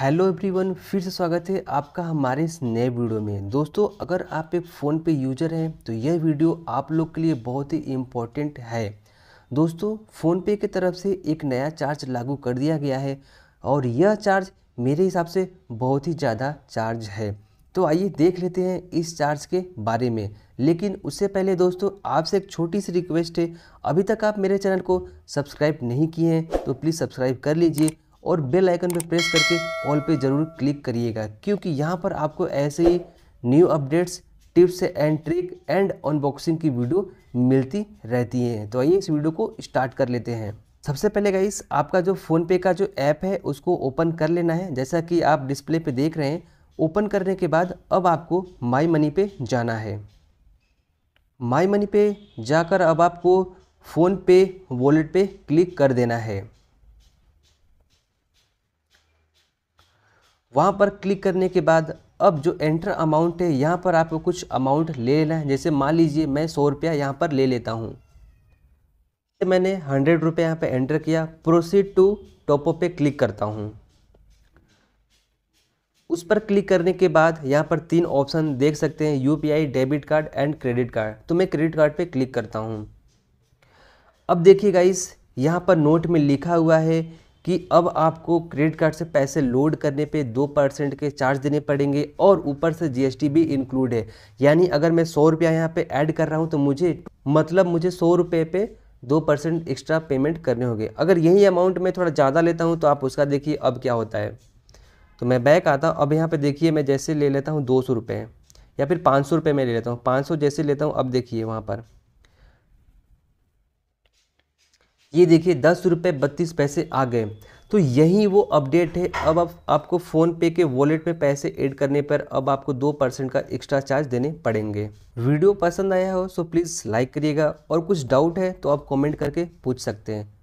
hello everyone फिर से स्वागत है आपका हमारे इस नए वीडियो में दोस्तों अगर आप एक फ़ोन पे यूजर हैं तो यह वीडियो आप लोग के लिए बहुत ही इम्पोर्टेंट है दोस्तों फ़ोन पे की तरफ से एक नया चार्ज लागू कर दिया गया है और यह चार्ज मेरे हिसाब से बहुत ही ज़्यादा चार्ज है तो आइए देख लेते हैं इस चार्ज के बारे में लेकिन उससे पहले दोस्तों आपसे एक छोटी सी रिक्वेस्ट है अभी तक आप मेरे चैनल को सब्सक्राइब नहीं किए हैं तो प्लीज़ सब्सक्राइब कर लीजिए और बेल आइकन पर प्रेस करके ऑल पे ज़रूर क्लिक करिएगा क्योंकि यहाँ पर आपको ऐसे ही new updates tips and trick and unboxing की वीडियो मिलती रहती हैं तो आइए इस वीडियो को स्टार्ट कर लेते हैं सबसे पहले का आपका जो फ़ोनपे का जो ऐप है उसको ओपन कर लेना है जैसा कि आप डिस्प्ले पे देख रहे हैं ओपन करने के बाद अब आपको माई मनी पे जाना है माई मनी पे जाकर अब आपको फ़ोन पे वॉलेट पे क्लिक कर देना है वहाँ पर क्लिक करने के बाद अब जो एंटर अमाउंट है यहाँ पर आपको कुछ अमाउंट ले लेना है जैसे मान लीजिए मैं सौ रुपया यहाँ पर ले लेता हूँ मैंने हंड्रेड रुपये यहाँ पर एंटर किया प्रोसीड टू टॉपो पे क्लिक करता हूँ उस पर क्लिक करने के बाद यहाँ पर तीन ऑप्शन देख सकते हैं you debit card and credit card तो मैं क्रेडिट कार्ड पर क्लिक करता हूँ अब देखिए इस यहाँ पर नोट में लिखा हुआ है कि अब आपको क्रेडिट कार्ड से पैसे लोड करने पे दो परसेंट के चार्ज देने पड़ेंगे और ऊपर से जीएसटी भी इंक्लूड है यानी अगर मैं सौ रुपया यहाँ पे ऐड कर रहा हूँ तो मुझे मतलब मुझे सौ रुपये पे दो परसेंट एक्स्ट्रा पेमेंट करने होंगे अगर यही अमाउंट मैं थोड़ा ज़्यादा लेता हूँ तो आप उसका देखिए अब क्या होता है तो मैं बैक आता हूँ अब यहाँ पे देखिए मैं जैसे ले लेता हूँ दो सौ रुपये या फिर पाँच सौ रुपये मैं ले लेता हूँ पाँच सौ जैसे लेता हूँ अब देखिए वहाँ पर ये देखिए दस रुपये बत्तीस पैसे आ गए तो यही वो अपडेट है अब आप, आपको फ़ोन पे के वॉलेट में पैसे ऐड करने पर अब आपको दो परसेंट का एक्स्ट्रा चार्ज देने पड़ेंगे वीडियो पसंद आया हो सो तो प्लीज़ लाइक करिएगा और कुछ डाउट है तो आप कमेंट करके पूछ सकते हैं